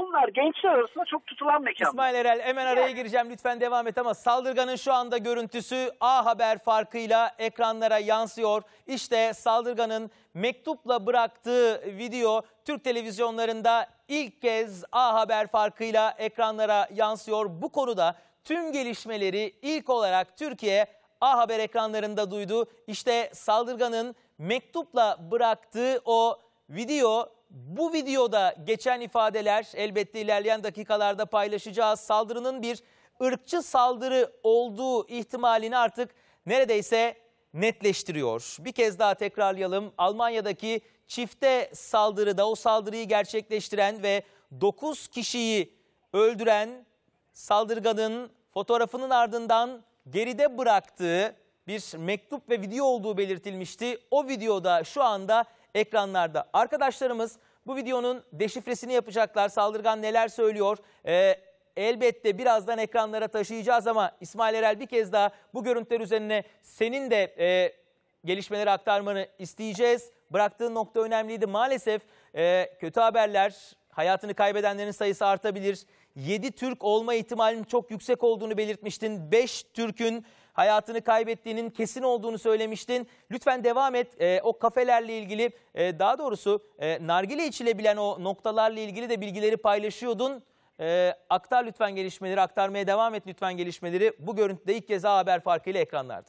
bunlar gençler arasında çok tutulan mekanlar. İsmail Erel hemen araya gireceğim lütfen devam et ama saldırganın şu anda görüntüsü A Haber farkıyla ekranlara yansıyor. İşte saldırganın mektupla bıraktığı video Türk televizyonlarında ilk kez A Haber farkıyla ekranlara yansıyor. Bu konuda tüm gelişmeleri ilk olarak Türkiye A Haber ekranlarında duydu. İşte saldırganın mektupla bıraktığı o video bu videoda geçen ifadeler elbette ilerleyen dakikalarda paylaşacağız. Saldırının bir ırkçı saldırı olduğu ihtimalini artık neredeyse netleştiriyor. Bir kez daha tekrarlayalım. Almanya'daki çifte saldırıda o saldırıyı gerçekleştiren ve 9 kişiyi öldüren saldırganın fotoğrafının ardından geride bıraktığı bir mektup ve video olduğu belirtilmişti. O videoda şu anda ekranlarda. Arkadaşlarımız bu videonun deşifresini yapacaklar. Saldırgan neler söylüyor? Ee, elbette birazdan ekranlara taşıyacağız ama İsmail Erel bir kez daha bu görüntüler üzerine senin de e, gelişmeleri aktarmanı isteyeceğiz. Bıraktığın nokta önemliydi. Maalesef e, kötü haberler, hayatını kaybedenlerin sayısı artabilir. 7 Türk olma ihtimalinin çok yüksek olduğunu belirtmiştin. 5 Türk'ün hayatını kaybettiğinin kesin olduğunu söylemiştin. Lütfen devam et. E, o kafelerle ilgili e, daha doğrusu e, nargile içilebilen o noktalarla ilgili de bilgileri paylaşıyordun. E, aktar lütfen gelişmeleri, aktarmaya devam et lütfen gelişmeleri. Bu görüntüde ilk kez haber farkıyla ekranlarda.